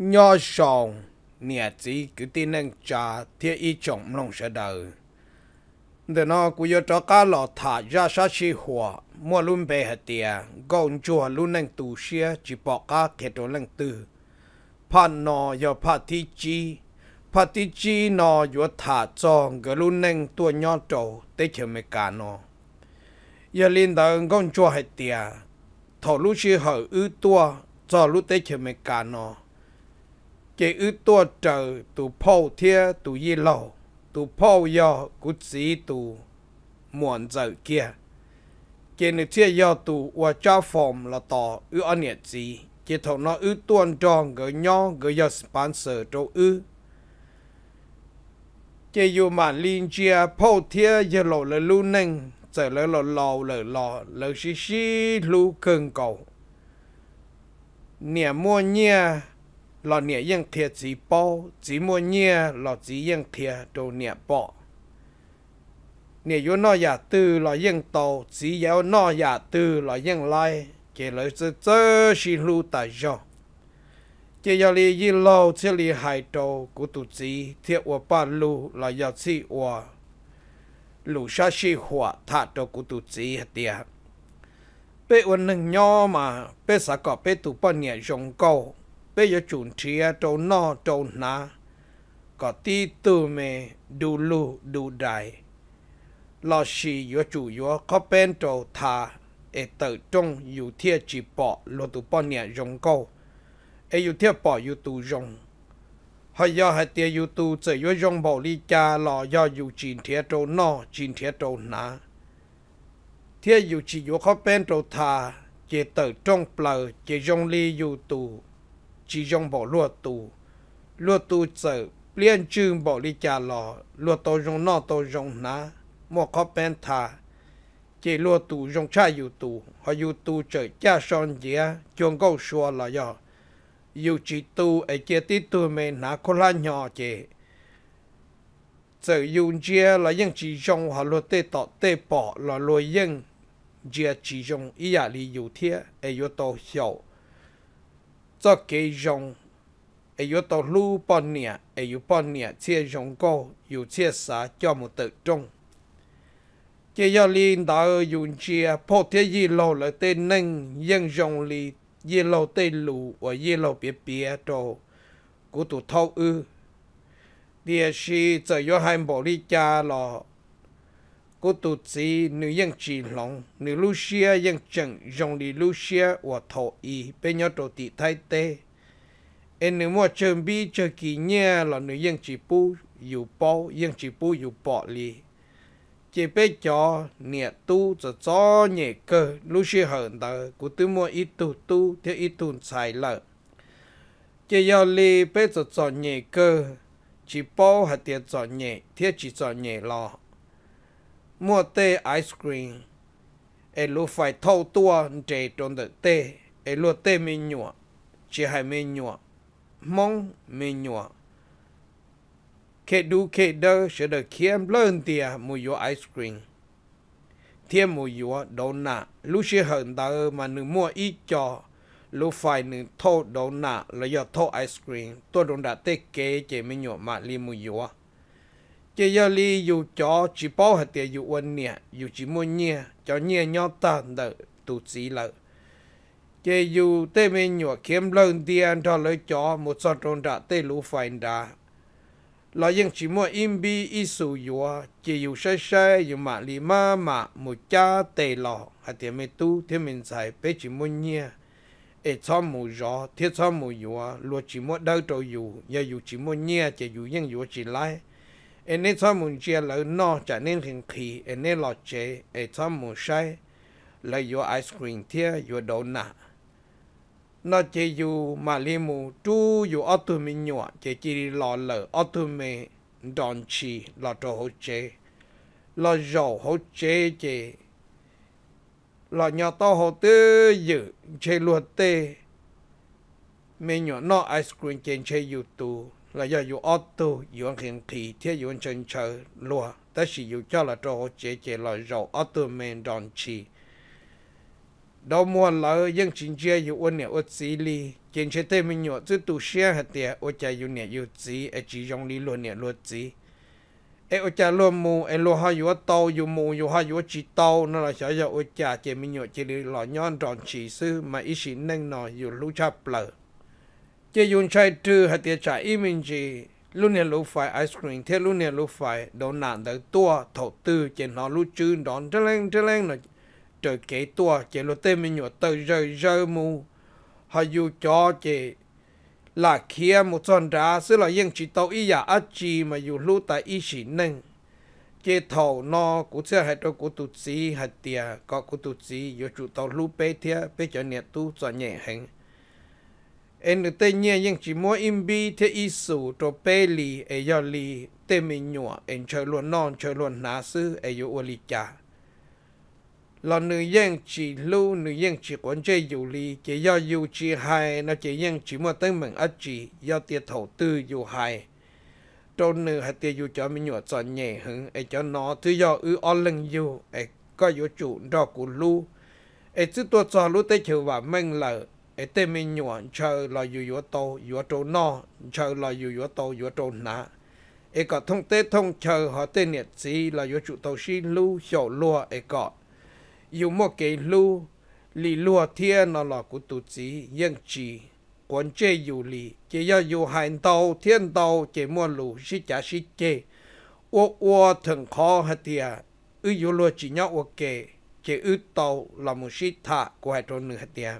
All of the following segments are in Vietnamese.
nho sòn nè chỉ cứ tin năng cha, thiết y trọng nông sẽ đời để nó cứ yo cho cá lọ thả ra sa chi hòa mua luôn bề hạt tiề gọn chùa luôn năng tu xia chỉ bỏ cá kẹt đồ năng tư pan nọ yo pa thi chi pa thi chi nọ yo thả tròn cái luôn năng tua nho trầu tới chờ mấy cả nọ giờ lên đời gọn chùa hạt tiề thọ lúc chi hở ư tua cho lúc tới chờ mấy cả nọ chế ư tua trời tu phô thia tu y lộ tu phô yo cú sĩ tu muôn giờ kia chế nữ thia yo tu và cho phòng là tỏ ư ăn nhiệt gì chế thầu nó ư tuôn tròn gỡ nho gỡ yo sponsor cho ư chế dù mà linh chia phô thia giờ lộ là lưu nâng giờ lỡ lộ lộ lỡ lộ lỡ xí xí lưu cơn cầu nè mua nha lò nè yên thiệt chỉ bao chỉ mua nhẹ lò chỉ yên thiệt đồ nè bỏ nè yếu nọ giả tư lò yên tàu chỉ yếu nọ giả tư lò yên lai kể lời chớ chớ xì lù ta gió chỉ yếu li yi lò chỉ li hai đồ của tụ chỉ thiệt của ba lu là yếu chỉ của lu sa xì hòa thả đồ của tụ chỉ tiệt bé uốn nâng nhỏ mà bé sạc cọ bé tụ bao nè rong câu ไปยจุนเทียตนอโตนนาก็ตีตัวเมดูลูดูไดลอชียจุยวขาเป็นโตทาเอตตงอยู่เทียจีปอโลตุปเนียยงกเออยู่เทียปออยู่ตูยงหอยอให้เตียอยู่ตูจะยยงบอลีจาลอยออยู่จีนเทียโตนอจีนเทียโตนาเทียอยู่จีโยเขาเป็นโตทาเจตจงเปล่าเจยงลีอยู่ตู chỉ dùng bỏ lúa tù lúa tù sợ liên chương bỏ đi trả lò lúa tàu dùng nọ tàu dùng ná mua có bên thà chỉ lúa tù dùng cha yêu tù họ yêu tù chở cha son dĩa chuồng câu xua là do yêu chỉ tu ở chia tí tu mẹ ná có la nhỏ chị sợ yêu chia là những chỉ dùng họ lúa tê tọ tê bỏ là lúa những chia chỉ dùng ý à lý yêu thiết ở yêu tàu hiểu cho 做给用，会有到路半年，会有半年切用过，有切啥叫么得中。chỉ yêu liên đạo dùng chia phô thế gì lâu là tên nâng dân dòng li gì lâu tên lù và gì lâu bia bia đồ của tụ thâu ư địa sĩ giờ yêu hai bộ đi cha lò cô tổ chí nữ nhân chỉ lòng nữ Lucia nhân chẳng dòng đi Lucia và thổ y, bên nhau tổ tị thay tê em nữ mua chơm bi chờ kỳ nha là nữ nhân chỉ pu dù bao nhân chỉ pu dù bỏ lì chỉ biết cho nhẹ tu cho cho nhẹ cơ Lucia hờn tờ cô tự mua ít tu tu theo ít tu xài lợ chỉ yêu lì bé cho cho nhẹ cơ chỉ bao hạt tiền cho nhẹ thiết chỉ cho nhẹ lo mua tê ice cream ai lu phải thâu tua trẻ trong đợt tê ai lu tê mi nhua chỉ hai mi nhua mong mi nhua khi du khi đơ sẽ được khiêm lớn tia mua yo ice cream thiên mua yo đồ nạ lu sẽ hận ta mà nữ mua ít cho lu phải nữ thâu đồ nạ là do thâu ice cream tôi đồ đã tê kế chỉ mi nhua mà li mua yo chỉ giờ li dù cho chỉ bao hạt tiền dù quân nhẹ dù chỉ muốn nhẹ cho nhẹ nhau ta đỡ tụ chỉ lợ chỉ dù tê mình nhọ kiếm lớn tiền cho lấy cho một số trong đã tê lũ phải đã là những chỉ muốn im bi ít sù yếu chỉ dù sai sai dù mà li ma mà một cha tê lọ hạt tiền mình tu thế mình xài bé chỉ muốn nhẹ ai cho mù gió thiết cho mù yếu luôn chỉ muốn đau trâu yếu giờ yếu chỉ muốn nhẹ chỉ yếu những yếu chỉ lại em nên cho mình chia lỡ nó chả nên hình khí em nên lọt chế em cho mình sai là yo ice cream thia yo đồ nạ nó chế yo mà li mù chú yo ở tụi mình nhọ chế chỉ lọ lỡ ở tụi mình đòn chi lọ trò hồ chế lọ dầu hỗ chế chế lọ nhỏ to hồ tư dự chế luật tê mình nhỏ nó ice cream trên chế youtube là do dù ô tô dù hiện thị thế dù chân chờ lúa ta chỉ dù cho là cho chế chế là dầu ô tô men đòn chi đó mua là dân chính chế dù ôn nè ôn xí li trên chế tê mình nhọ chứ tụ xe hạt tìa ô cha dù nè dù xí ở chỉ dòng lý luôn nè luôn xí ê ô cha luôn mù ê luôn hai dù tàu dù mù dù ha dù chỉ tàu nó là sợ giờ ô cha chế mình nhọ chế lý lọ nhon đòn chỉ sư mà ý xin nâng nọ dù lũ chạp lợ chế dùng chai trừ hạt tiệt chai imin gì lúc này lúc phải ice cream thế lúc này lúc phải đồ nạn tới tua thổ tư chế nó lúc chứ đón trở lên trở lên là trời kế tua chế lúc tên mình nhọ tới rơi rơi mù họ dù cho chế là kia một tròn đá sẽ là yên chỉ tàu ý giả ác chi mà dù lúc tại ý chỉ nâng chế thầu nó cụ sẽ hết đâu cụ tụt gì hết tiệt có cụ tụt gì dù chủ tàu lúc bé thiệt bé cho nhẹ tu cho nhẹ hành en te nye yang chi mo im te isu to pe li e yo li te mi nyua en chơ luôn non chơ luôn na sư e yo o li cha lo nữ yang chi lu nữ yang chi quan chơi yu li chỉ do yu chi hai nó chỉ yang chi mo tới mình ắt chỉ do tiệt thầu tư yu hai trôn nữ hay tiệt yu cho mình nhọ cho nhẹ hứng e cho nó thứ do ư o lưng yu e có yu chủ đo của lu e chứ tôi cho lu tới chịu và mình là ai tên mình nhọ chờ là dù dù tô dù trâu no chờ là dù dù tô dù trâu nã ai có thông tế thông chờ họ tên nhiệt gì là dù chủ tàu xin lưu hiểu lúa ai có dù một cái lưu lì lúa thiên nó là của tổ chỉ yên chỉ quan chế dù lì chỉ do dù hành tàu thiên tàu chỉ mua lù xí trả xí chế ô ô thường khó hả tìa ư dù lúa chỉ nhau ok chỉ ư tàu là một xí thả của hai trâu nữa hả tìa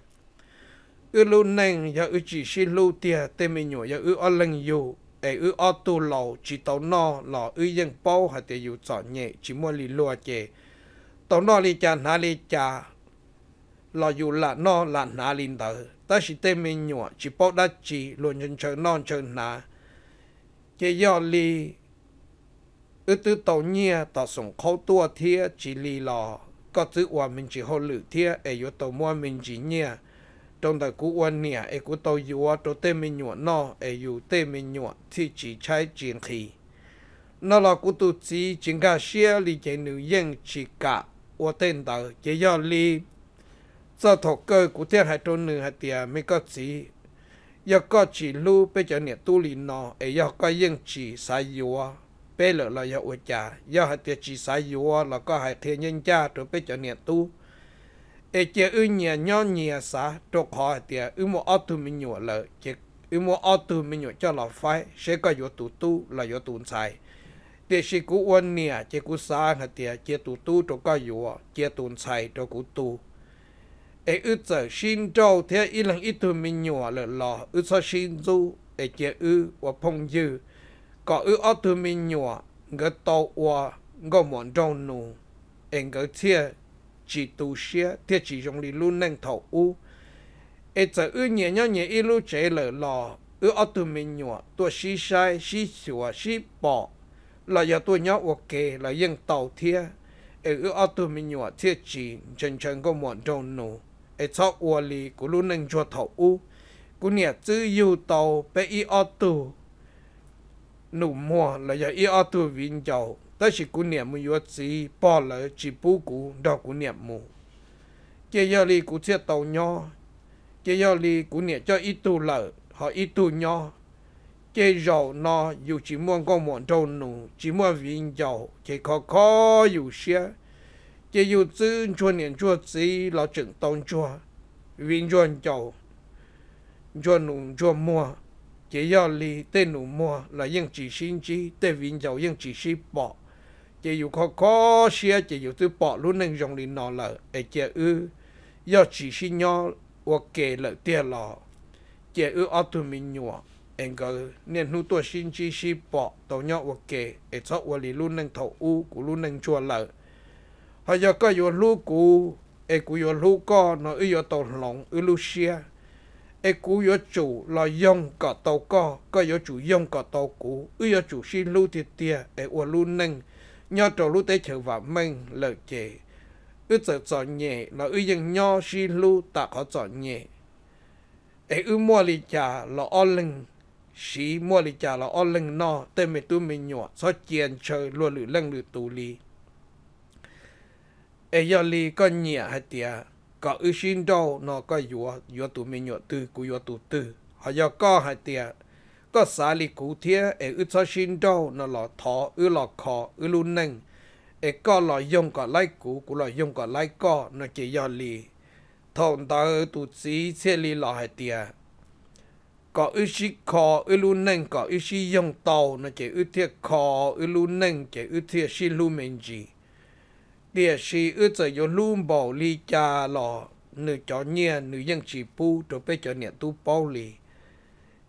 ư lu neng ya ư chỉ xin lu tia tê mi nhổ ya ư o lăng yu ai ư o tu lầu chỉ tàu no lò ư dân bao hạt tê yu chọn nhẹ chỉ mua lì lùa chè tàu no lì cha na lì cha lò yu là no là na lì tờ ta chỉ tê mi nhổ chỉ bao đã chỉ luôn chân chờ non chờ na chè yo lì ư tư tàu nhia tàu sủng khâu tua thia chỉ lì lò có chữ hòa mình chỉ hô lử thia ai yu tàu mua mình chỉ nhia trong đời cú quan nè e cũng tàu yêu cho tên mình nhọ nó e yêu tên mình nhọ thì chỉ trái chiến khí nó là cú tu chỉ chính cả xe li chế nữ yên chỉ cả ô tên tàu chế do li do thọ cơ cú thiên hai trôn nữ hai tiề mới có chỉ giờ có chỉ lưu bây giờ nè tu li nó e giờ có yên chỉ sai yêu bây giờ là giờ ô cha giờ hai tiề chỉ sai yêu là có hai thiên nhân cha rồi bây giờ nè tu ai kia ư nhẹ nhỏ nhẹ sa trục họ thì ư mua ô tô mình nhổ lợ chỉ ư mua ô tô mình nhổ cho là phải sẽ có yếu tụ tu là yếu tụ sai thì chỉ cú quân nhẹ chỉ cú sa hả thì chỉ tụ tu trục có yếu chỉ tụ sai trục cú tu ai ư giờ xin châu thế ít lần ít tụ mình nhổ lợ lò ư sao xin du ai kia ư và phong dư có ư ô tô mình nhổ ngỡ tàu và ngỡ mòn trâu nụ ai ngỡ thiệt chỉ tu xia thiết chỉ dùng đi luôn nâng thầu u ế e giờ ư nhẹ nhó nhẹ ít lúc chế lở lò ư ở tụ mình nhọ tua xí sai xí sửa xí bỏ là giờ tôi nhớ ok là yên tàu thia ế e ư ở tụ mình nhọ thiết chỉ chân chân có muộn đâu nụ ế cho ua lý của luôn nâng cho thầu u của nhẹ chữ yêu tàu bé ít ở tụ nụ mua là giờ ít ở tụ vinh giàu ta chỉ cú niệm mu yếu chỉ bỏ lỡ chỉ bù cú đó cú niệm mu chế giờ li cú chết tàu nho chế giờ li cú niệm cho ít tu lỡ họ ít tu nho chế giàu no dù chỉ muốn con muốn trâu nụ chỉ muốn vinh giàu chế khó khó dù xia chế dù tư cho niệm cho chỉ là chừng tàu cho vinh cho giàu cho nụ cho mua chế giờ li tên nụ mua là những chỉ sinh chi tên vinh giàu những chỉ sinh bỏ chỉ có có xe chỉ có tôi bỏ luôn nên dùng lên nó là ai chỉ ư do chỉ xin nhau và kể lại tiền lọ chỉ ư ở tụi mình nhỏ anh có nên nu tôi xin chỉ xin bỏ tàu nhau và kể ai cho và lì luôn nên thầu u của luôn nên chua lại họ giờ có yêu lu cũ ai cũng yêu lu co nó ư yêu tàu lòng ư lu xe ai cũng yêu chủ là dùng cả tàu co có yêu chủ dùng cả tàu cũ ư yêu chủ xin lu thiệt tiền ai và luôn nên nhớ trò lũ tế chở vào mình lợi chế ư trở trò nhẹ là ư dân nhớ si lũ ta có trò nhẹ ế ư mua lì chả là o linh sĩ mua lì chả là o linh nọ tên mẹ tu mình nhỏ so chiền chơi lùa lử lăng lử tù lì ế giờ lì có nhẹ hay tìa có ư xin đâu nọ có yếu yếu tù mình nhỏ tư cú yếu tù tư họ giờ có hay tìa ก็สาลิกูเทียเออุชชินโดนหลอทออือหลอคออือลุนหนึ่งเอก็หลอยงก็ไล่กูกูหลอยงก็ไล่ก็นเจียลีทองตาตุสีเชลีหลอหเตียก็อือชิคออือลุนหนึ่งก็อือชิยงโตนเจียอือเทียคออือลุนหนึ่งเจียอือเทียชิลูเมนจีเดียชีอือจะยลูมบ่ลีจาหลอหนึ่งจอเนี่ยหนึ่งยังชีปูตัวไปจอเนี่ยตูเป้าลี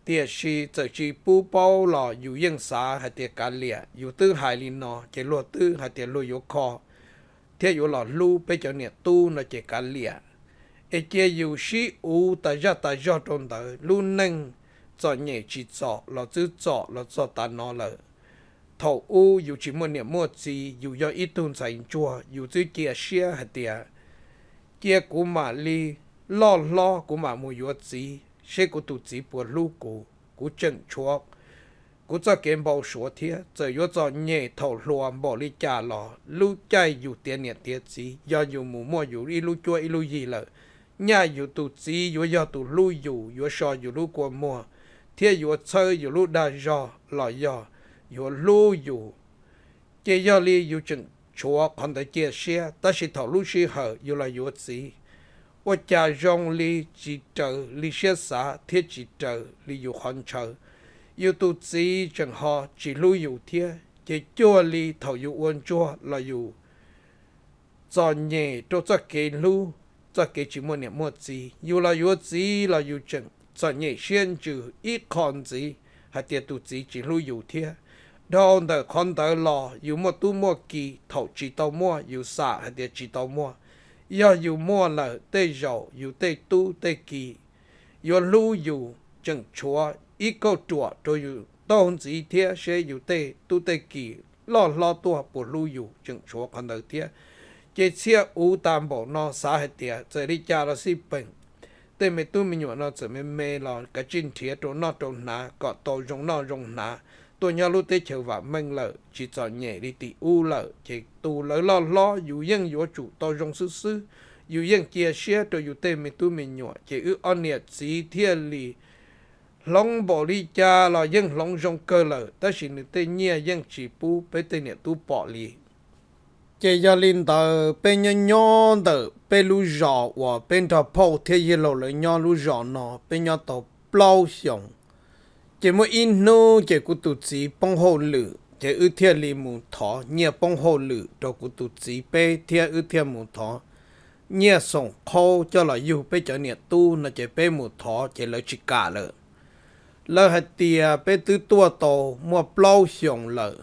tiệt sĩ trở chỉ bu bao lọ dù yên xá hay tiệt cá lìa dù tư hai lì nọ chỉ lùa tư hay tiệt lùi yếu khó tiệt yếu lọ lu bây giờ nhiệt tu nó chỉ cá lìa ê chia dù sĩ u ta ra ta ra trong tờ lu nâng cho nhẹ chỉ cho lọ chữ cho lọ cho ta nó lợ thầu u dù chỉ muốn niệm mua gì dù do ít tuần sành chùa dù chữ chia xia hay tiệt chia của mà li lo lo của mà mua yếu gì sẽ có tụ chỉ bộ lũ cụ cụ chân chua cụ cho kiến bảo số thế giờ yếu cho thầu loạn bỏ đi trả lò lũ chạy dù tiền nhẹ tiền gì do dù mù mua dù đi lũ chua đi lũ gì lợ nhà dù tụ chỉ dù do tụ lũ dù dù so dù lũ của mua thế dù chơi dù lũ đa do lò do dù lũ dù chỉ li dù chân chua còn tại chia sẻ ta sẽ thầu lũ sĩ hở dù là dù gì 我家用里几周，里些啥贴几周，里有很愁，有都自己正好几路有贴，这脚里头有温脚了有，昨夜都在给路，在给几么年么子，有了有子了有正，昨夜先就一看子，还贴都自己几路有贴。đó là con tới lò, dù mà tu mua kỳ, thầu chỉ tàu mua, dù xả hay để chỉ tàu mua. 要有莫了得绕，有得都得记，有路有正确，一个多都有，当时天是有得都得记，老老多不路有正确看到天，这些无担保那啥黑天，这里加了是本。对没都没有那怎么没了？个今天都那都拿，个都用那用拿。tôi nhớ lúc tế chờ và mình lợ chỉ cho nhẹ đi tì u lợ chỉ tu lỡ lo lo dù dân vô chủ to rong sư sư dù dân chia sẻ tôi dù tên mình tu mình nhỏ chỉ ư on nhiệt sĩ thiên lì long bỏ đi cha là dân long rong cơ lợ ta chỉ nữ tên nhẹ dân chỉ pu bế tên nhiệt tu bỏ lì chỉ gia linh tờ bên nhân nhon tờ bên lu giỏ và bên thọ phô thế gì lầu lỡ nhau lu giỏ nó bên nhon tàu plau xong chỉ mỗi in nô chỉ cụ tụt chỉ bông hồ lử chỉ ư thiên lì mù thọ nhẹ bông hồ lử cho cụ tụt chỉ bê thiên ư thiên mù thọ nhẹ sòng khô cho là yêu bê cho nhẹ tu là chỉ bê mù thọ chỉ là chỉ cả lợ lợ hạt tiề bê tứ tua tổ mua plau xiong lợ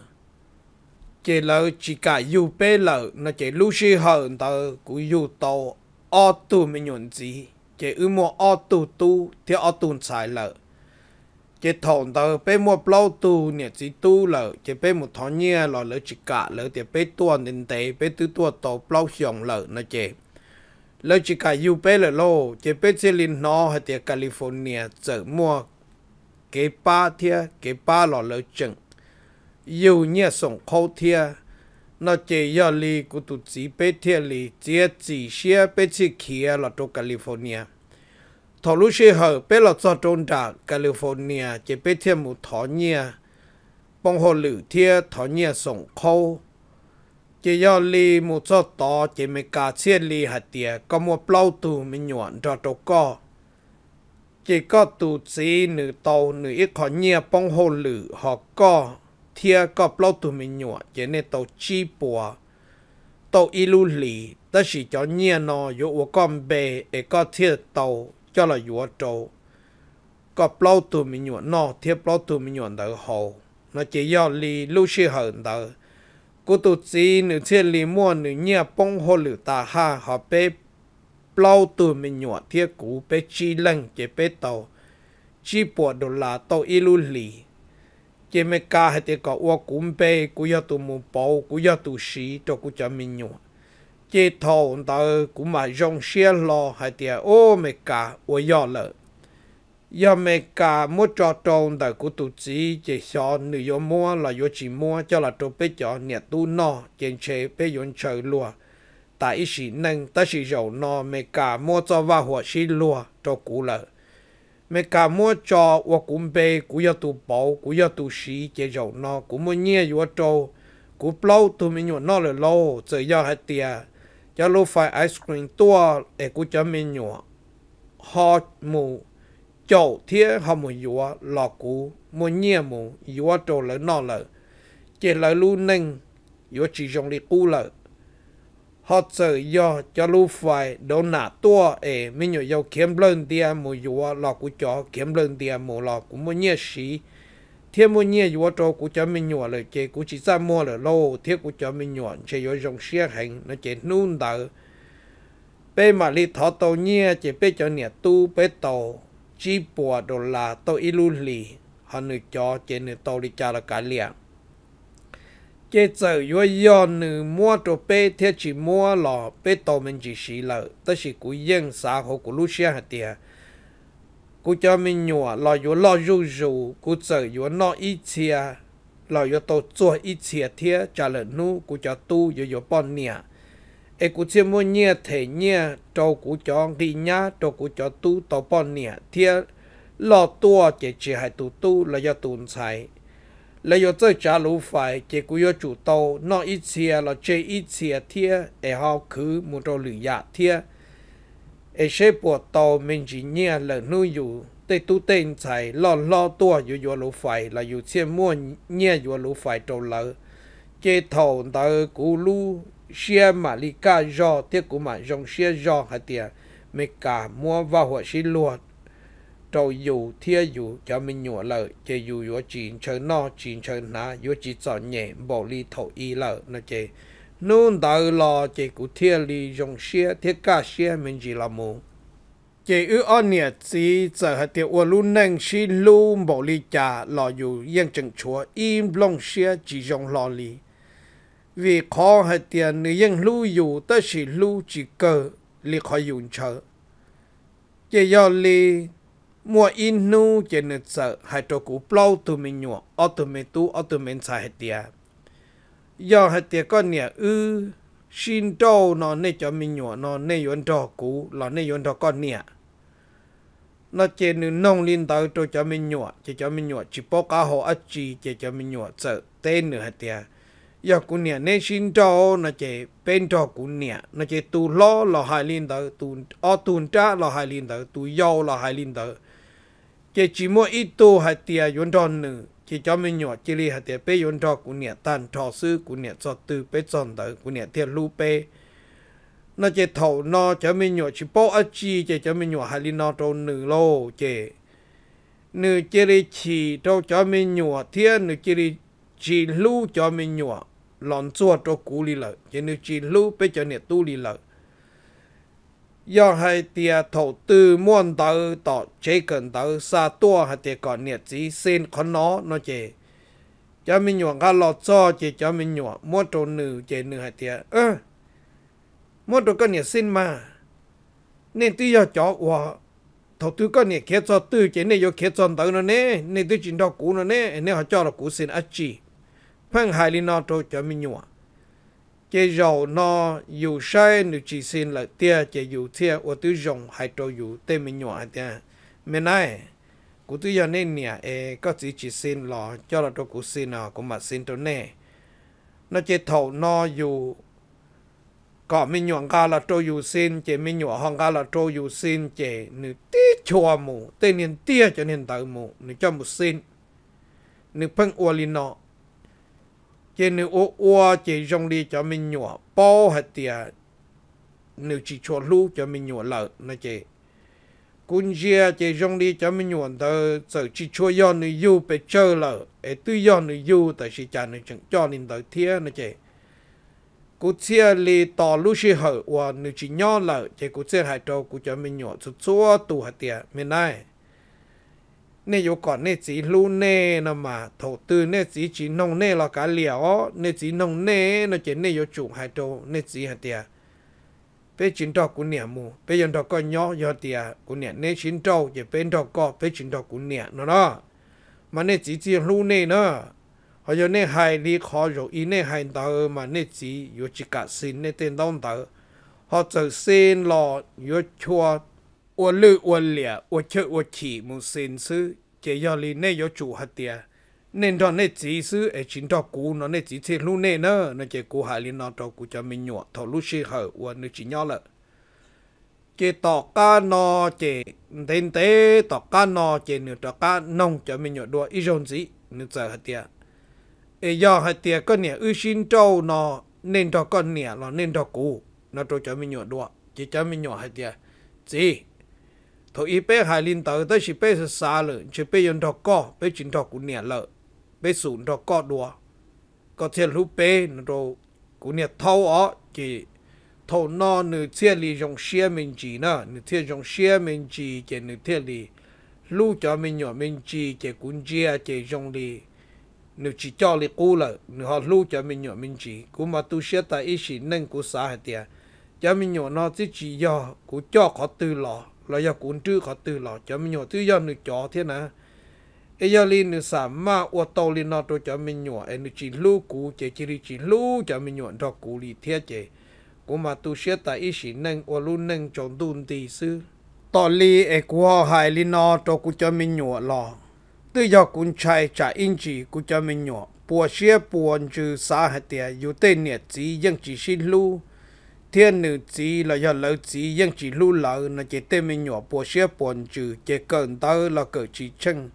chỉ là chỉ cả yêu bê lợ là chỉ lưu sĩ hờn tờ cụ yêu tổ o tu mình nhuận gì chỉ ư mua o tu tu thì o tu xài lợ chỉ thổn tờ bé mua bao tu nè chỉ tu lợ chỉ bé một thằng nhia lọ lỡ chỉ cả lỡ thì bé tua nên tệ bé tứ tua tổ bao xiong lợ nó chị lỡ chỉ cả yêu bé lợ lô chỉ bé chỉ linh nó hay thì California chợ mua cái ba thia cái ba lọ lỡ chừng yêu nhia sống khâu thia nó chỉ yêu li của tụi chỉ bé thia li chỉ chỉ xia, bé chỉ kia lọ chỗ California ทอลุเชเหอเปลอดซอจนจากแคลิฟอร์เนียจะไปเทียมุถอเนียปองหหลือเทียถอเนียส่งเขาจะยอลีมุซอต่อจะไม่กาเชียนลีหัดเตียก็มัวเปล่าตูไม่หยวนจอตก็จะก็ตูสีหนึ่งโตหนึ่งอีกขอเนียปองหหลือหอกก็เทียก็เปล่าตูไม่หยวนจะในโตชีปัวโตอีลูหลีแต่สิจอเนียนออยู่ว่าก้อมเบเอก็เทียโต cho là yếu trâu có bao tù mình nhuận nó thiết bao tù mình nhuận đỡ hồ nó chỉ do lì lưu sĩ hờn đỡ cô tụ chỉ nữ thiết lì mua nữ nhà bông hồ lử ta ha họ bê bao tù mình nhuận thiết cú bê chi lăng chế bê tàu chi bộ đô la tàu y lưu lì chế mê ca hệ tế có ua cúm bê cú yếu tù mù bầu cú yếu tù sĩ cho cú cho mình nhuận chỉ thầu tao cũng mà dùng xe lo hay tiền ô mẹ cả ô yo lợ giờ mẹ cả mua cho tròn tao của tụ chỉ chỉ cho nữ yo mua là yo chỉ mua cho là trộn bê cho nhà tu nọ trên chế bê yon chơi lúa tại ý sĩ nâng ta sĩ dầu nọ mẹ cả mua cho và hoa sĩ lúa cho cũ lợ mẹ cả mua cho ô cũng bê cũng yo tu bảo cũng yo tu sĩ chỉ dầu nọ cũng mua nhẹ yo trâu cũng lâu tụi mình nhỏ nó là lâu giờ giờ hay tiền cho lô phải ice cream tua để cú cho mình nhỏ họ mù chỗ thiê họ mù yếu lọ cú mù nhẹ mù yếu chỗ lỡ nọ lỡ chỉ lỡ lu nâng yếu chỉ dùng đi cú lỡ họ sợ do cho lô phải đổ nạ tua để mình nhỏ yếu kiếm lớn tiền mù yếu lọ cú cho kiếm lớn tiền mù lọ cú mù nhẹ xí thiên mua nhà yếu cho cú cho mình nhỏ lời chế cú chỉ ra mua rồi lâu thiên cú cho mình nhỏ chế yếu dòng xe hành nó chế nôn đỡ bê mà đi thọ tàu nhẹ chế bê cho nhẹ tu bê tàu chi bùa đồ là tàu ilu lì họ nữ cho chế nữ tàu đi cha là cả liền chế giờ yếu yếu nữ mua cho bê thiên chỉ mua lò bê tàu mình chỉ xí lợ tất chỉ cú yên xã hội của lu xe hạt tiền cú cho mình nhua lo yo lo ru ru cú sợ yo no ít chia lo yo tổ chua ít chia thia trả lời nu cú cho tu yo yo bon nia e cú chia mua nia thể nia cho cú cho ghi nhá cho cú cho tu tổ bon nia thia lo tua chỉ chỉ hai tu tu là do tuần sai là do chơi trả lũ phải chỉ cú yo chủ tàu nó ít chia là chơi ít chia thia e họ cứ muốn cho lử dạ ai sẽ bỏ tàu mình chỉ nhẹ là nuôi dù tê tu tên chạy lo lo tua dù dù lũ phải là dù xe mua nhẹ dù lũ phải trâu lỡ chế thầu tờ cú lu xe mà li ca do thiết của mà dòng xe do hả tiền mẹ cả mua vào hoa xí luộc trâu dù thiết dù cho mình nhổ lợ chế dù dù chín chơi no chín chơi ná dù chỉ chọn nhẹ bỏ ly thầu y lợ nó chế nôn đào lo chỉ cụ thiên lý dùng xe thiết cả xe mình chỉ là mù chỉ ư on nhiệt chỉ giờ hạt tiêu ua luôn nên xí luôn bỏ lì chả lo dù yên chừng chúa im long xe chỉ dùng lo lì vì khó hạt tiền nữ yên lưu dù ta chỉ lưu chỉ cơ lì khó dùng chờ chỉ do lì mua in nu chỉ nữ sợ hai trò cụ plau tụi mình nhọ ở tụi mình tu ở tụi mình xài hạt tiền giờ hai tiệt con nè ư xin đâu nó nè cho mình nhỏ nó nè yon trò cũ là nè yon trò con nè nó chế nữ nông liên tới cho cho mình nhỏ cho cho mình nhỏ chỉ bỏ cá hồ ắt chỉ chỉ cho mình nhỏ sợ tên nữa hai tiệt giờ cũ nè nè xin đâu nó chế bên trò cũng nè nó chế tu lo là hai linh tới tu o tu cha là hai linh tới tu yêu là hai linh tới chỉ chỉ mỗi ít tu hai tiệt yon trò nữa chỉ cho mình nhỏ chỉ li hạt tiền bé yon trò của nhà tan trò sư của nhà trò từ bé tròn tới của nhà tiền lu bé nó chỉ thầu nó cho mình nhỏ chỉ bỏ ở chi chỉ cho mình nhỏ hai li nó trâu nửa lô chỉ nửa chỉ li chỉ trâu cho mình nhỏ tiền nửa chỉ li chỉ lu cho mình nhỏ lòn chua trâu cú li lợi chỉ nửa chỉ lu bé cho nhà tu li lợi hai hai hai tư chế chế chế cần tua còn nhiệt xin nó cho 要係啲投資滿到到最近到沙多係啲個日子先可攞那嘢。有咪用個落咗嘅有咪用摸到女嘅女係啲啊？摸到個日先嘛，你都要咗我。投 tư có nhiệt xin mà, nè kia cho tư chế nè yo khét cho tao nó nè nên tư chính đó cũ nó nè nè họ cho là cũ xin ách chi phang hai li nọ cho cho mình nhua chế dầu nó dù sai nếu chỉ xin là tia chế dù tia và tôi dùng hai trâu dù tê mình nhỏ tia mình này cụ tôi giờ nên nè e có chỉ chỉ xin lò cho là tôi cụ xin nào cũng mà xin tôi nè nó chế thầu nó dù có mình nhỏ ga là trâu dù xin chế mình nhỏ hàng ga là trâu dù xin chế nếu tí chua mù tê nên tia cho nên tự mù nếu cho một xin nếu phân linh nó chế nữ ô ô chế rong đi cho mình nhỏ bao hết tiệt, nếu chỉ cho lũ cho mình nhỏ lợ nó chế cũng chia chế rong đi cho mình nhỏ tờ sợ chỉ cho do nếu yêu bị chơi lợ ấy tuy do nếu yêu tại sự cha nên chẳng cho nên tờ thiê nó chế cú chia li tỏ lũ sĩ hở và nếu chỉ nhỏ lợ chế cú chia hai trâu cú cho mình nhỏ chút xua tu hết tiệt, mình này เนี่ยยก่อนเนี่ยจีรู้เน่นะมาถูตื่นเนจีจีนงเน่เรากาเหลียวเนี่ยจีนงเน่เนยเจนเนยยจุหายโตเนี่ยจีหาเตียไปจินดอกกุเนี่ยมูไปยันดอกก็ย่อยอเตียกุเนี่ยเนี่ยจินโตจะเป็นดอกก็ไปจินดอกกุเนี่ยเนาะนะมันเนจีจีรู้เน่เนาะเขาเนี่หายลีขออยู่อีเนี่หายตามาเนี่ยจีอยู่จิกัดสินเนเต็นต้องตอเขาจะเส้นหล่ออยู่ชัว我路我俩，我吃我起木心思，这要哩那要住下点。nên đó nè chỉ sư ở chính đó cũ nó nè chỉ thế lúc nè nó nó chỉ cũ hại lên nó đó cũ cho mình nhọ thầu lúc xí hở và nó chỉ nhọ là chỉ tọ cá nó chỉ đến tế tọ cá nó chỉ nửa tọ cá nông cho mình nhọ đua ít rộn gì nửa giờ hết tiệt ở giờ hết tiệt con nè ư xin trâu nó nên đó con nè nó nên đó cũ nó cho cho mình nhọ đua chỉ cho mình nhọ hết tiệt gì thôi, y bé hai linh tờ tới chỉ bé xa lợ chỉ bé yon thọ co bé chính thọ cũng nhẹ lợ bé sụn thọ co đùa có thiên lũ bé đồ cũng nhẹ thâu ó chỉ thâu no nửa thiên lì dòng xe mình chỉ nữa, nửa thiên dòng xe mình chỉ chỉ nửa thiên lì lũ cho mình nhỏ mình chỉ chỉ cún chia chỉ dòng lì nửa chỉ cho lì cú lợ nửa họ lũ cho mình nhỏ mình chỉ cũng mà tu sửa tại ý chỉ nâng của xã hệ tiệt cho mình nhỏ nó chỉ chỉ do của cho có tư lọ เราอยากุนตื้อขอตื้อหล่อจอมิโยตื้อยอหนึ่งจอเท่านะเอยาลีนึสามมาอวตอลีนอตัวจอมิโยเอนุจิลูกูเจจิริจิลูจอมิโยดอกกูลีเทียเจกูมาตูเชตาอิสินึงอวลุนนึงจงดุนตีซื้อตอลีเอกัวหายลีนอตัวกูจอมิโยหล่อตื้อยากุนชัยจ่าอินจีกูจอมิโยปัวเชียปัวจือสาหเตียอยู่เตเนี่ยจียังจีชิลู thiên nữ chỉ là giờ lỡ chỉ dân chỉ lưu lỡ nó chỉ tên mình nhỏ bùa xe buồn trừ chỉ cần tới là cử chỉ chân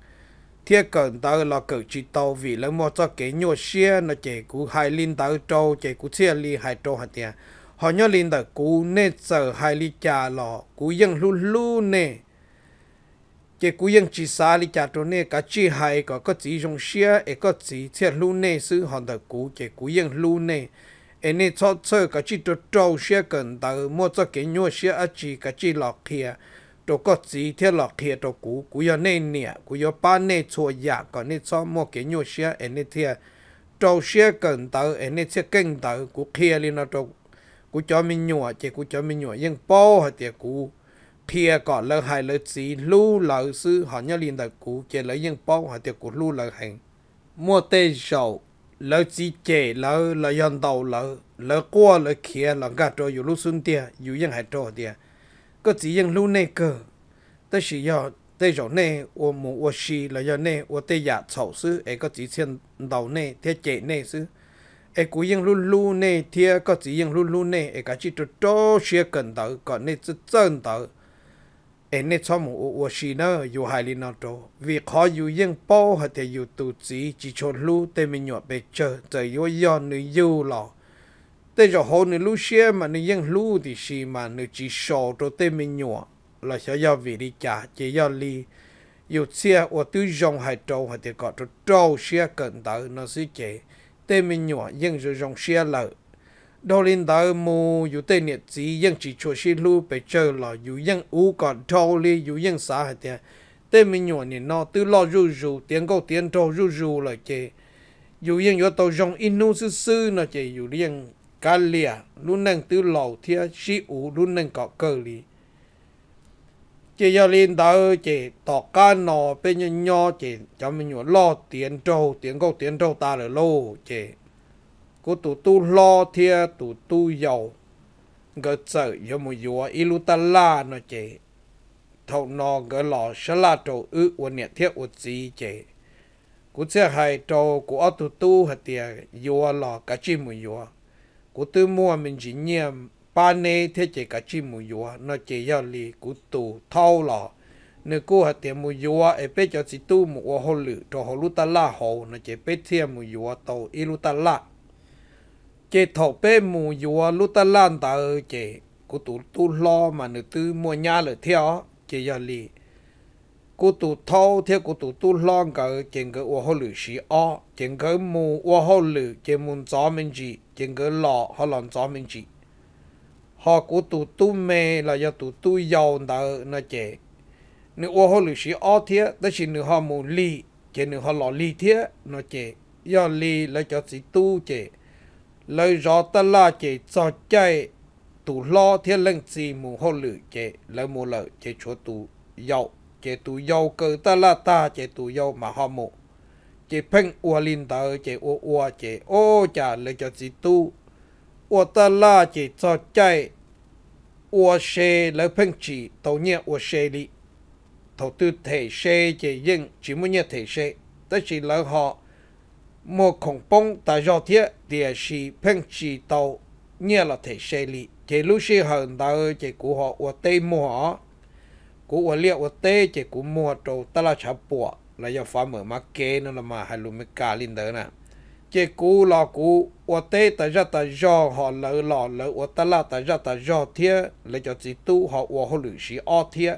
thiên cần tới là cử chỉ tàu vì lỡ mua cho cái nhỏ xe nó chỉ cú hai liên tàu trâu chỉ cú xe li hai trâu hạt tiền họ nhớ linh tới cú nên sợ hai li cha lọ cú vẫn lưu lưu nè chỉ cú vẫn chỉ xa li cha trâu nè cả chỉ hai có có chỉ dùng xe ấy có chỉ xe lưu nè sư họ tàu cú chỉ cú vẫn lưu nè anh ấy cho cho cái chi đồ trâu xe cần tàu mua cho cái nhau xe ở chi cái chỉ lọt kia đồ có gì thế lọt kia đồ cũ cũ giờ nên nè cũ giờ ba nên cho giả dạ, còn nên cho mua cái nhau xe anh ấy thế trâu xe cần tàu anh ấy xe cần tàu cũ kia liền nó đồ cũ cho mình nhau chỉ cũ cho mình nhau nhưng bao hết thì cũ kia còn lỡ hai lỡ gì lu lỡ sư họ nhớ liền tàu cũ chỉ lỡ nhưng bao hết thì cũ lu lỡ hành mua tê sầu lỡ chỉ chế lỡ lỡ dân đầu lỡ lỡ qua lỡ kia lỡ cả trò dù lúc xuân tiệt dù dân hải trò tiệt có chỉ dân lúc này cơ tới sự do tới chỗ này ô mù ô xì là do này ô tây giả sầu sư ấy có chỉ xuyên đầu này thế chế này sư ấy cũng dân lúc lúc này thế có chỉ dân lúc lúc này ấy cả chỉ trò trò xuyên cần tới còn này chỉ chân tới เอ็นเนชอมูอวชินะอยู่ไฮลินอโตวิขออยู่ยังป้อหะเตอยู่ตูจีจิชนลูเตมิหยอเปเจอจะยอยอนนึยูหลอเตจะโหนึลูเชียมันนึยังลูติชีมันนึจิโชโตเตมิหยอเราจะยอวิริจาเจยอลีอยู่เสียอวตุยงไฮโตหะเตกอโตโตเชียเกินตอนะสิเจเตมิหยอยังจะยงเชียเลอ đô linh đã mù dù tên nhiệt chỉ dân chỉ chùa xí lu bề chờ là dù dân u còn trâu li dù dân xã hệ tiền tên mình nhỏ nhiệt nó tư lo rù rù tiếng câu tiền trâu rù rù là chê dù dân yếu tàu dòng inu sư sư nó chê dù dân cá lìa luôn năng tư lầu thia xí u luôn năng có cơ li chê giờ linh đã chê tỏ cá nò bên nhỏ chê cho mình nhỏ lo tiền trâu tiền câu tiền trâu ta là lô chê cô tụ tu lo thia tụ tu giàu gỡ sợ yo mu yo ilu ta la nó chế thâu nó gỡ lò sơ la trâu ư u nhẹ thiết u gì chế cú sẽ hay trâu cú ở tụ tu hạt tiề yo lò cả chi mu yo cú tư mua mình chỉ nhiệm ba nê thiết chế cả chi mu yo nó chế yo li cú tụ thâu lò nếu cô hạt tiề mu yo ấy bây cho chỉ tu mu ô hồ lử trâu hồ lu ta la hồ nó chế bây thiệp mu yo tàu ilu ta la chế thọ bê mù yua lúc ta lan ta ơ chế cô tụ tu lo mà nữ tư mua nhà lỡ theo chế giờ lì cô tụ thâu theo cô tụ tu lo ngờ chế ngờ ua hô lử xí o chế ngờ mù ua hô lử chế mùn gió mình gì chế ngờ lò họ lòng gió mình gì họ cô tụ tu mê là do tụ tu giàu ta ơ nó chế nữ ua hô lử xí o thế đó chỉ nữ họ mù lì chế nữ họ lò lì thế nó chế giờ lì là cho sĩ tu chế lời gió ta la chỉ cho chạy tu lo thiên lệnh gì mù hô lử chế lời mù lợ chế chúa tu dậu chế tu dậu cơ ta la ta chế tu dậu mà họ mù chế phanh ua linh ta chế ua ua chế ô chả lời cho gì tu ua ta la chỉ cho chạy ua xe lời phanh chỉ tàu nhẹ ua xe đi tàu tư thể xe chế dân chỉ muốn nhẹ thể xe tới chỉ lời họ mua khổng bông ta do thiết địa sĩ phân chỉ tàu nhẹ là thể xe lý chỉ lúc sĩ hờn ta ơi chỉ của họ của tây mua họ của của liệu của tây chỉ của mua trâu ta là chả bùa là do phá mở mắc kê nó là mà hai lùm cả lên đó nè chỉ cú lò cú của tây ta ra e ta do họ lỡ lò lỡ của ta là ta ra ta do thiết lấy cho chỉ tu họ của họ lử sĩ o thiết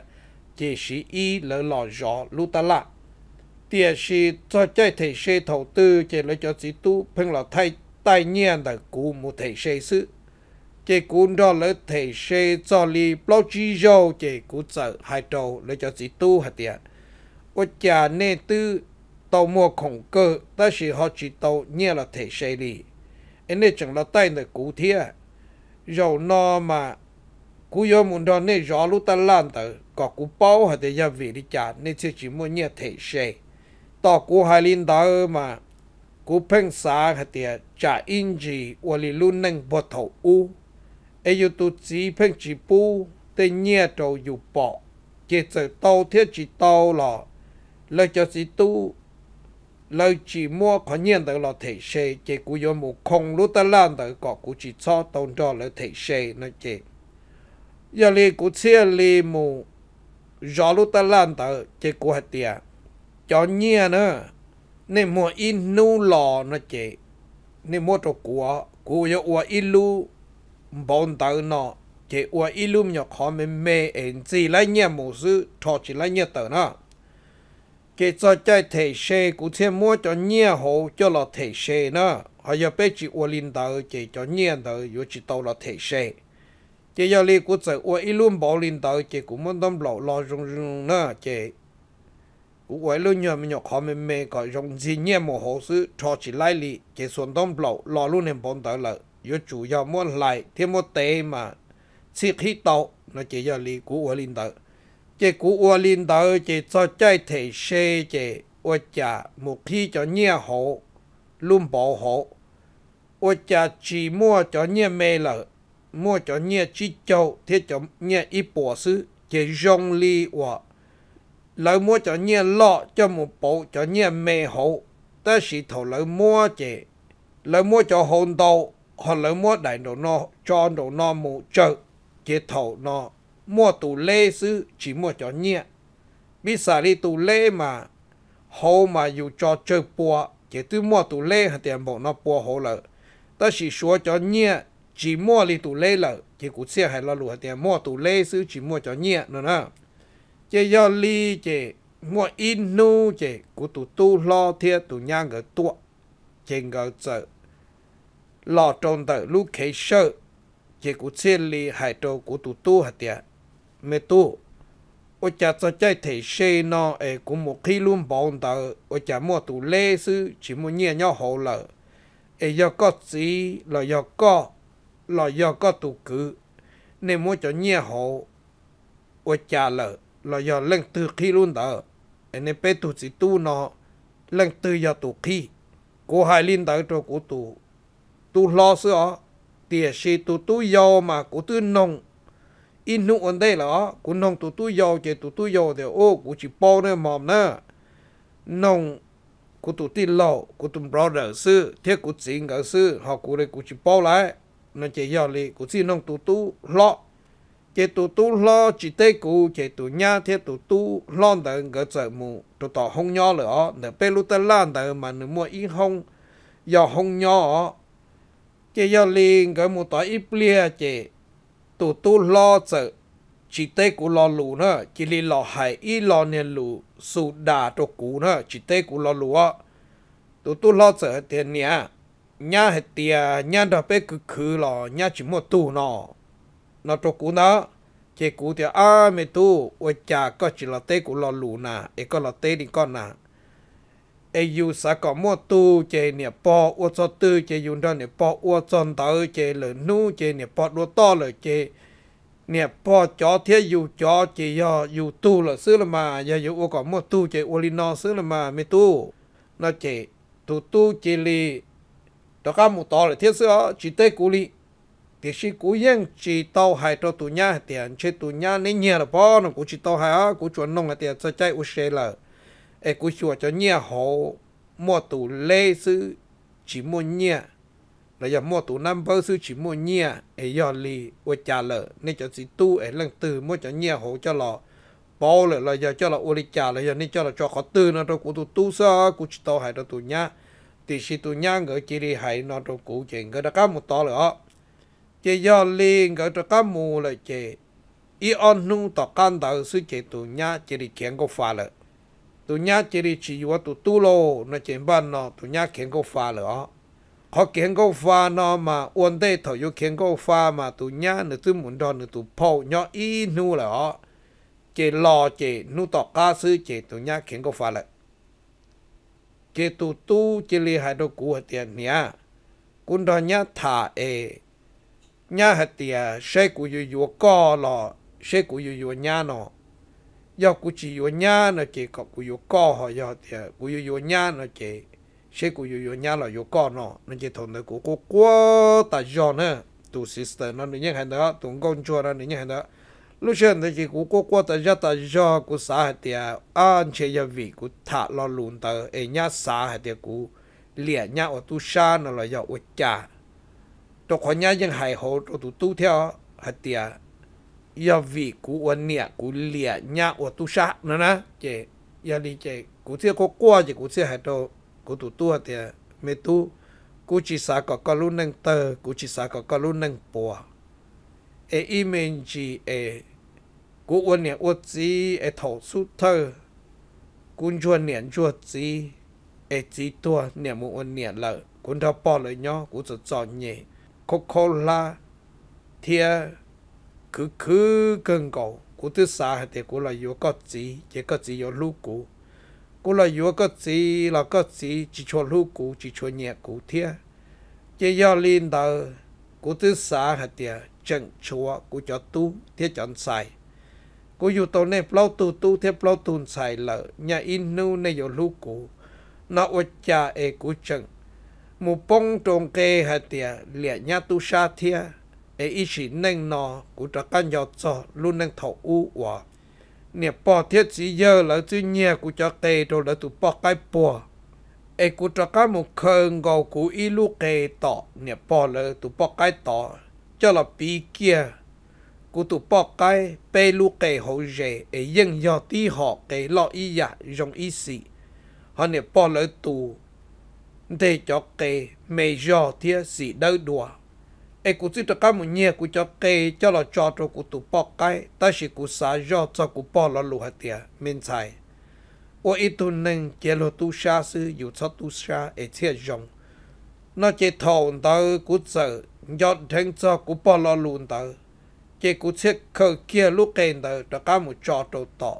chỉ sĩ y lỡ lò gió lúc ta là tiền sĩ cho chơi thể xe đầu tư chỉ lấy cho sĩ tu phân là thay tài nhiên là cú một thể xe sự chỉ cú đó lấy thể xe cho li bao chi dâu chỉ cú sợ hai trâu lấy cho sĩ tu hạt tiền ở nhà nên tư tàu mua khổng cơ ta sĩ họ chỉ tàu nhiên là thể xe đi anh ấy chẳng là tay là cú thiệt rồi nó mà cú yo muốn đó nên gió lúc ta lan tới có cú bao hạt tiền gia vị đi chả nên chỉ chỉ mua nhiên thể xe to cú hai linh đó e mà cú phênh xa hạt tiệt trả in gì và li luôn neng bột thầu u ấy e yêu tu chỉ phênh chỉ bu tê nhẹ trầu dù bỏ chế sợ tàu thiết chỉ tàu lọ lời cho sĩ tu lời chỉ mua khó nhiên tới là thể xe chế cú yếu mù không lúc ta lan tới cọ cú chỉ cho tông cho lời thể xe nó chế giờ lì cú xe lì mù rõ lúc ta lan tới chế cú hạt tiệt cho nhia nữa nên mua in nu lò nó chị nên mua cho của của yo ua ilu bọn tàu nó chị ua ilu nhỏ khó mê mê en gì lại nhia mù sư thọ chỉ lại nhia tờ nó chị cho chạy thể xe cũng thêm mua cho nhia hồ cho là thể xe nó họ giờ bé chị ua linh tờ chị cho nhia tờ yo chỉ tàu là thể xe chị giờ li cũng chạy ua ilu bảo linh tờ chị cũng muốn đâm lọ lọ rung rung nó chị cú quay lưu nhờ mình nhọc khó mình mê có dòng gì nhẹ một hồ sứ cho chỉ lại lì chỉ xuống tông bầu lò luôn nên bốn tới lợi yếu chủ yếu mua lại thêm một tế mà chỉ khi tàu nó chỉ yếu lì cú quay linh tới chỉ cú quay linh tới chỉ cho chạy thể xe chỉ ô chả một khi cho nhẹ hồ luôn bỏ hộ ô chả chỉ mua cho nhẹ mê lợi mua cho nhẹ chỉ châu thế cho nhẹ ít bỏ sứ chỉ dòng lì hoặc lợi mua cho nhẹ lọ cho một bộ cho nhẹ mê hộ ta sĩ thổ lợi mua chế lợi mua cho hồn đầu họ lợi mua đại đồ nó cho đồ nó mù trợ chế thổ nó mua tù lê sư chỉ mua cho nhẹ bị xả đi tù lê mà hồ mà dù cho chơi bùa chế tư mua tù lê hả tiền bộ nó bùa hồ lợ ta sĩ xua cho nhẹ chỉ mua đi tù lê lợi chế cụ xe hay là lù hả tiền mua tù lê sư chỉ mua cho nhẹ nữa nè chế do li chế mua in nu chế của tụ tu lo thiệt tụ nhang ở tuột chế ở chợ lo trôn tờ lu kế sợ chế của chế li hải trâu của tụ tu hạt tiệt mẹ tu ở chợ e e cho chơi thể xe nó ấy cũng một khi luôn bọn tờ ở chợ mua tụ lê sư chỉ muốn nhẹ nhau hộ lợ ấy do có gì là do có là do có tụ cử nên mua cho nhẹ hộ ở chợ lợ là giờ lên từ khi luôn đó anh ấy bé tụ chỉ tu nó lên từ giờ tụ khi cô hai linh đó cho cô tụ tụ lo sợ, tiền sĩ tụ tu giàu mà cô tư nông in nụ ổn đây là cô nông tụ tu giàu chỉ tụ tu giàu thì ô cô chỉ bao nữa mỏm nữa nông cô tụ tin lo cô tụ brother sư thiết cô chính cả sư họ cô đây cô chỉ bao lại nó chỉ giờ thì cô xin nông tụ tu lo chế tụ tu lo chỉ tê cụ chế tụ nha thế tụ tu lo đỡ ngỡ trợ mù tụ tỏ hông nho lỡ nở bê lu tê lan đỡ mà nở mua ít hông do hông nho chế do liền ngỡ mù tỏ ít lia chế tụ tu lo trợ chỉ tê cụ lo lù nữa chỉ lì lo hải ít lo niên lù sụ đà tụ cụ nữa chỉ tê cụ lo lù á tụ tu lo trợ tiền nhá nhá hết tiền nhá đỡ bê cứ khứ lo nhá chỉ mua tu nó nó cho cú nó chế cú thì à mẹ tu ôi cha có chỉ là tê của lò lù nà ấy có là tê đi con nà ấy dù sa có mua tu chế nè bỏ ua cho tư chế dùng đó nè bỏ ua cho tư, chế lỡ nu chế nè bỏ đua to lỡ chế nè bỏ chó thế dù chó chế do dù tu là xứ là mà giờ dù ua có mua tu chế ua li nò, xứ là mà mẹ tu nó chế, tu tu chế li đó các một to là thế xứ chỉ tê cú li thì sĩ cú yên chỉ tàu hai ah, e cho tụ nhà tiền chế tụ nhà nên nhiều là bao nó cú chỉ tàu hải á cú chuẩn nông là tiền cho chạy u xe là ê cú chuẩn cho nhà hồ mua tụ lê sư chỉ mua nhà là giờ mua tụ năm bao sư chỉ mua nhà ai giờ lì u trả lợ nên cho sĩ tu ai e lần từ mua cho nhà hồ cho lọ bao lợ là giờ cho là u lì trả là giờ nên cho là cho khó tư nó đâu cú tụ tu sa cú chỉ tàu hải cho tụ nhà thì sĩ tụ nhà người chỉ đi hải nó đâu cú chuyện người đã có một to rồi chế do liên gọi cho các mù là chế ý on nung tỏ can đầu sư chế tu nhá chế đi kiến có phá lợ tu nhá chế đi chỉ yếu tu tu lô nó chế ban nó tu nhá kiến có phá lợ họ kiến có phá nó mà uốn đây thọ yếu kiến có phá mà tu nhá nữa tư muốn đó nữa tu phô nhỏ ý nu là họ chế lo chế nu tỏ ca sư chế tu nhá kiến có phá lợ chế tu tu chế li hai đồ cũ tiền nhá cũng đó nhá thả ê nhà hạt tiệt, xe của yêu yêu co lò xe của yêu yêu nhà nó do của chị yêu nhà nó chỉ có của yêu co họ do tiệt, của yêu yêu nhà nó chỉ xe của yêu yêu nhà là yêu co nó nó chỉ thằng nó của cô quá ta cho nữa tụ sister nó nữa những hàng đó tụ con chua nó nữa những hàng đó lúc trước thì chỉ của cô quá ta cho ta cho, của sa hạt tiệt, anh chị gia vị của thà lo lùn tờ e ở nhà xã hạt tiề của liền nhà ở tu sa nó là do ở cha ตัวคนนี้ยังหายหดตัวตู้เที่ยวหัดเตียยาวีกูวันเนี่ยกูเลียยาอวตุชะนะนะเจยาลีเจกูเที่ยวก็กลัวเจกูเที่ยวหายตัวกูตัวตัวเตียไม่ตู้กูจิสาก็ก็รุ่นนั่งเตอกูจิสาก็ก็รุ่นนั่งปัวเออีเมนจีเอกูวันเนี่ยอวดจีเอถอดสุดเธอกูชวนเนี่ยชวนจีเอจีตัวเนี่ยมึงวันเนี่ยเลยกูทอปอเลยเนาะกูจะจอดเนี่ย Coca-Cola thia cứ cứ cần cầu cú thứ xa thì cú là yếu có gì chỉ có gì yếu lúc cũ, cú là yếu có gì là có gì chỉ cho lúc cũ, chỉ cho nhẹ cũ thia chỉ do liên đầu cú thứ xa thì chân chúa cú cho tu thia chọn xài cú yếu tàu này plau tu tu thia plau tu xài lợ nhà in nu này yếu lúc cũ, nó ôi cha e cú chân mu pong trong kê hạt tiệt liệt nhá tu sa thiệt ấy e ý chỉ nâng nọ của trả căn giọt cho luôn nâng thầu u quả nè bỏ thiết chỉ giờ lỡ chứ nhẹ của cho kê rồi lỡ tụ bỏ cái bỏ ấy e của trả căn một khơn gò của ý lu kê tọ nè bỏ lỡ tụ bỏ cái tọ cho là bị kia của tụ bỏ cái bê lu kê hậu dễ ấy dân do ti họ kê lo ý dạ dòng ý sĩ họ nè bỏ lỡ tụ để cho kê mê gió thia gì đâu đùa e cụ chỉ cho cái một nhẹ cụ cho kê cho lo cho cho cụ tụ bỏ cái ta chỉ cú xả gió cho cú bọ lo lù hạt tiệt mình xài ô ít tu nâng chế lo tu sa sư dù cho tu sa e chia dòng nó chế thầu tao cú sợ nhọt thằng cho cụ bỏ là lù tao chế cú thiết khởi kia lúc kê tao cho cái một cho cho tọ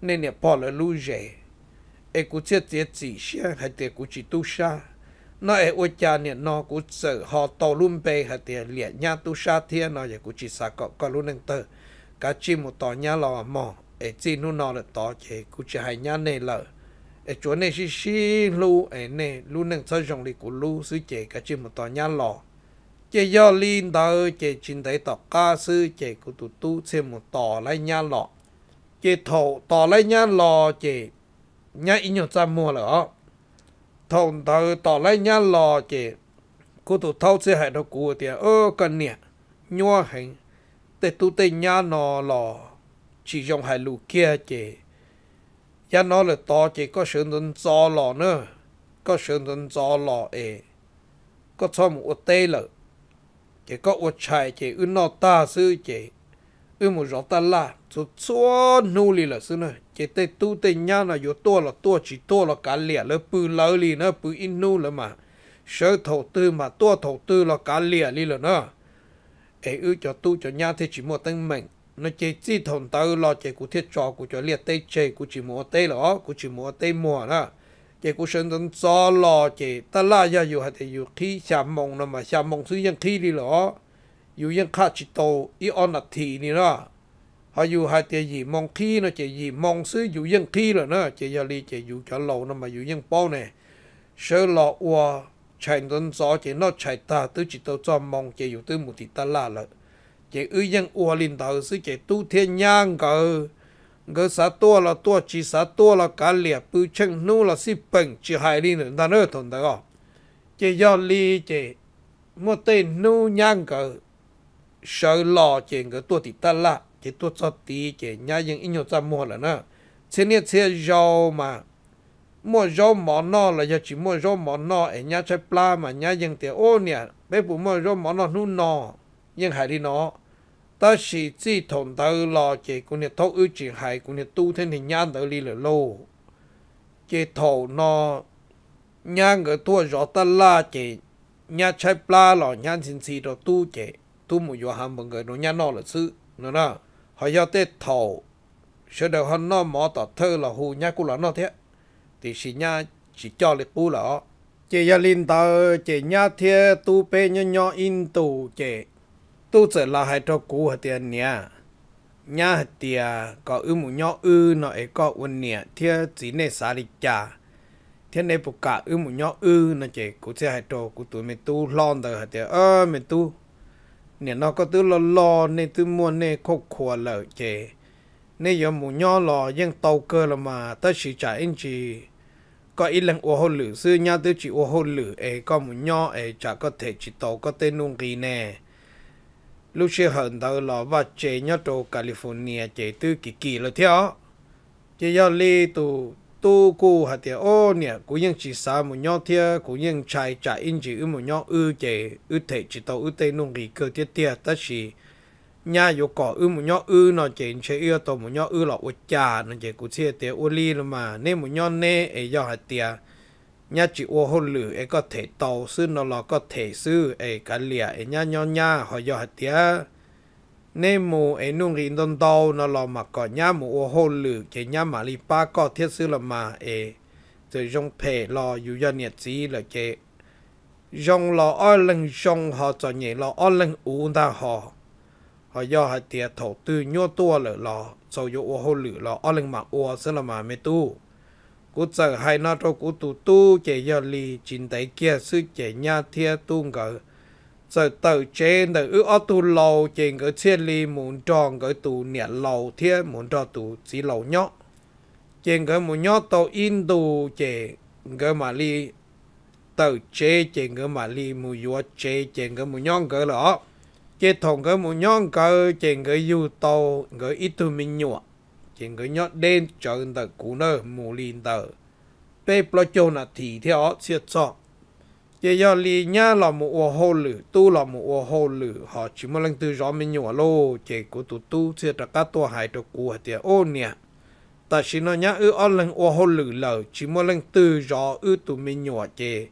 nên nè bọ lo lù dễ e cú chia chia chỉ xe hay tiền cú chỉ tu sa nó e ôi cha nè nó cú sợ họ tàu luôn bề hay tiền liệt nhà tu sa thiên nó giờ cú chỉ sa cọ cọ luôn nâng tờ cá chi một tò nhà lò mò e chi nu nó là tò chế cú chỉ hay nhà này lợ e chỗ này xí xí lu e nè lu nâng sơ rồng đi cú lu xứ chế cá chi một tò nhà lò chế do linh đời chế chính thấy tò ca sư chế cú tu tu xem một tò lấy nhà lò chế thổ tò lấy nhà lò chế nhá in nhột ra mua lỡ thòng thờ tỏ lấy nhá lò chỉ cô tụ thâu sẽ hệ đâu cụ thì ơ cần nè nhua hình tê tu tê nhá nò lò chỉ dùng hai lù kia chỉ nhá nó là to chỉ có sự đơn gió lò nữa có sự đơn gió lò ấy có cho một tê lợ chỉ có một chạy chỉ ư nó ta sư chỉ ư một rõ ta là chút xóa nô lì là sư nữa chỉ tê tu tê nhau là vô tua là tua chỉ tua là cả lẻ lỡ bự lỡ lì nó bự in nu lỡ mà sơ thổ tư mà tua thổ tư là cả lẻ lì lỡ nó ấy ư cho tu cho nhau thì chỉ một tên mình nó chỉ chỉ thồn tơ lo chỉ cụ thiết trò cụ cho liệt tê chê cụ chỉ mua tê lỏ cụ chỉ mua tê mua đó chỉ cụ sơn tân so lo chỉ ta la ya dù hay thì dù khi xà mông nó mà xà mông thứ dân khi đi lỏ dù dân khá chỉ tổ ý on là thị này đó họ dù hai tiệt gì mong khi nó chỉ gì mong xứ dù dân khi rồi nó chỉ giờ đi chỉ dù cho lâu nó mà dù dân bao nè sơ lọ ua chạy đến gió chỉ nó chạy ta tứ chỉ tao cho mong chỉ dù tứ một thì ta là lợ chỉ ư dân ua linh đầu xứ chỉ tu thiên nhang cờ ngỡ xã tua là tua chỉ xã tua là cả liệt bự chân nu là si bẩn chỉ hai linh nữa ta nữa thằng đó chỉ do li chỉ một tên nu nhang cờ sợ lo chỉ ngỡ tua thì ta là chỉ tôi cho tí chỉ nhà những ít nhiều trăm mua là nó thế nên thế giàu mà mua rau mỏ no là giờ chỉ mua rau mỏ no ở nhà chơi pla mà nhà những tiền ô nè bé bù mua rau mỏ no nu no nhưng hải đi nó ta chỉ chỉ thủng tàu lò chỉ cũng như thâu ưu chỉ hải cũng như tu thế thì nhà tàu đi là lâu, chỉ thầu no nhà người tua gió ta la chỉ nhà chơi pla lò nhà xin xì đồ tu chỉ tu một giờ hàng bằng người nó nhà no là sư nó đó họ cho tê thầu sẽ được hơn nó mỏ tỏ thơ là hù nhá cú là nó thế thì xì nhá chỉ cho lịch bù là chị gia linh tờ chị nhá thế tu bê nhỏ nhó in tù chị tu sẽ là hai trò cũ hả tiền nhá nhá tiền có ư mù nhó ư nó ấy có uốn nhá thế chỉ nên xả đi chả thế này bộ cả ư mù nhó ư nó chị cũng sẽ hai trò của tụi mình tu lon tờ hả tiền ơ mình tu nè nó có tư lo lo nè tư mua nè khô khua lợ chè nè giờ mù nhỏ lò dân tàu cơ là mà ta chỉ trả anh chị có ít lần ô hô lử sư nha tư chỉ ô hô lử ấy có mù nhỏ ấy chả có thể chỉ tàu có tên nung kỳ nè lúc xưa hận tàu lò và chè nhá tàu California chè tư kỳ kỳ là theo chỉ do li tụ tu cụ hạt tiệt ô nè cụ nhân chỉ sa một nhau thiệt cụ nhân chạy chạy in chỉ ư một nhau ư chế ư thể chỉ tàu ư tây nông gì cơ tiệt tiệt ta chỉ nhà yo cỏ ư một nhau ư nó chế chế ư tàu một nhau ư lọ ô cha nó chế cụ chia tiệt ô li mà nè một nhau nè ấy do hạt tiệt nhà chỉ ô hôn lử ấy có thể tàu sư nó lọ có thể sư ấy cả lìa ấy nhà nhau nhà họ do hạt tiệt nên mù ấy nung rin don tàu nó lo mà có nhá mù ô hô lử cái nhà mà li ba có thiết sư là mà ấy rồi dùng phe lo dù cho nhiệt gì là cái trong lo ở lần dùng họ cho nhẹ lo ở lần u ta họ họ do họ tiệt thổ tư nhô tua là lo sau yo ô hô lử lo ở lần mà ô sư là mà mê tu cú sợ hai nó cho cú tu tu chạy giờ li chín tay kia sư chạy nhà thiết tu ngờ giờ tờ trên tờ ư ở tù lầu trên cái chia li muốn tròn cái tù nhẹ lâu thiết muốn cho tù chỉ lâu nhó trên cái muốn nhó tàu in tù trên cái mà li tờ chế trên cái mà li muốn vua chế trên cái muốn nhón cái lọ chế thòng cái muốn nhón cái trên cái dù tàu cái ít tù mình nhọ trên cái nhó đen cho tờ cú nơ mù li tờ bê plo cho là thì theo siết sọt ye yo li nya là một ô ho lu tu là một ô ho lu họ chỉ mo lang từ gió mình nhỏ lô che của tu tu sẽ ta cá to hai to cua tia ô nè ta chỉ nói nhá ư on lang ô ho lu lờ chỉ mo lang từ gió ư tu mình nhỏ che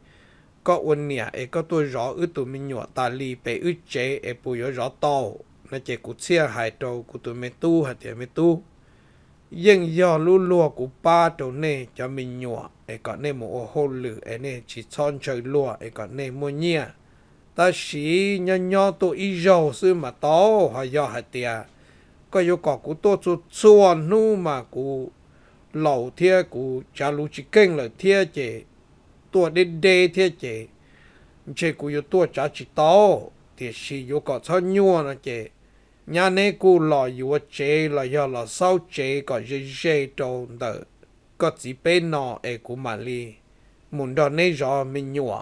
có ôn nè e có tu gió ư tu mình nhỏ ta li pe ư chế, e pu yo rõ to nó che của xe hai to của tu mình tu hạt tia mình tu yên do lũ lùa của ba chỗ này cho mình nhỏ ấy có nên một hồ lử ấy này chỉ chọn trời lùa ấy có nên mua nhia ta chỉ nhỏ nhỏ tôi ý dầu sư mà tao họ do hạt tiệt có yêu cầu của tôi chút chuồn nu mà của lẩu thia của cha lu chỉ kênh là thia chế tôi đến đê thia chế chế của yêu tôi cha chỉ tao thì chỉ yêu cầu cho nhỏ nó chế nhà này cô lo yêu chế lo yêu lo sau chế có chế chế đâu đó có chỉ bên nó ai cũng mà li muốn đó này rõ mình nhua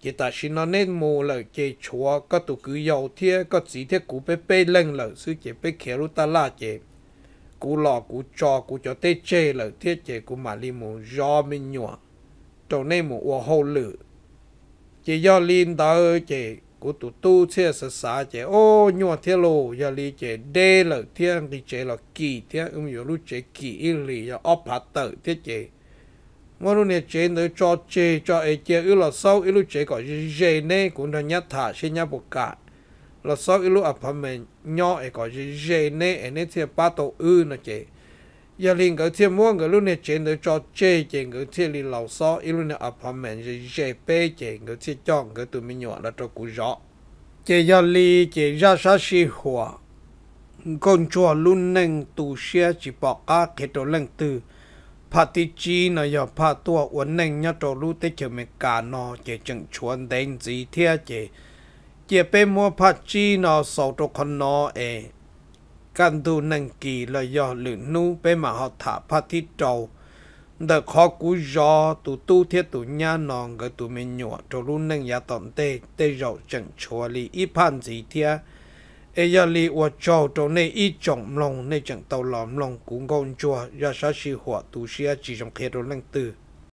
chỉ ta chỉ nó nên mua là chế chúa có tụ cứ yêu thiệt có chỉ thiệt cú bé bé lên là sư chế bé khéo lúc ta la chế cú lo cú cho cú cho tê chế là thiê chế của mà li muốn rõ mình nhua đầu này muốn hoa hậu lử chế do liên đó chế cú tụ tu chia sẻ xã chế ô nhua thiên lô giờ li chế đê lợ thiên li chế là kỳ thiên um giờ lúc chế kỳ y li giờ ốp hạt tử thiết chế mà lúc này chế nữa cho chế cho ấy chế ư là sau ư lúc chế có dê nè cũng là nhát thả xin nhát bột cả là sau ư lúc ập hầm nhỏ ấy có dê nè ấy nè thiên ba tổ ư nó chế giờ liền 一年嗰天冇嗰兩年前就做這件嗰天你老少，一兩年阿婆們就這背件嗰天講嗰都沒有啦，做古 rõ。這一年這一啥時候？con chua luôn nâng tù xe chỉ bỏ cá cái đồ lên từ phát tí chi nó giờ phát tua uốn nâng nhá đồ lu tới chờ mình cả nó chỉ chẳng chuẩn đến gì thế chế chế bên mua phát chi nó sau đồ con nó ấy กันดูนังกีเลยยอหรือนู้ไปมาหอถาพาที่โจเดขอกูยอตูตู้เทียตูญานองกับตูเมญัวโจรุ่นนังยาตอนเตเตยอจังชัวลีอีพันสีเทียเอยาลีอวโจโจในอีจงลงในจังเตาหลอมลงกูงงจัวยาชาชีหัวตูเชียจีจงเคโรนังตือ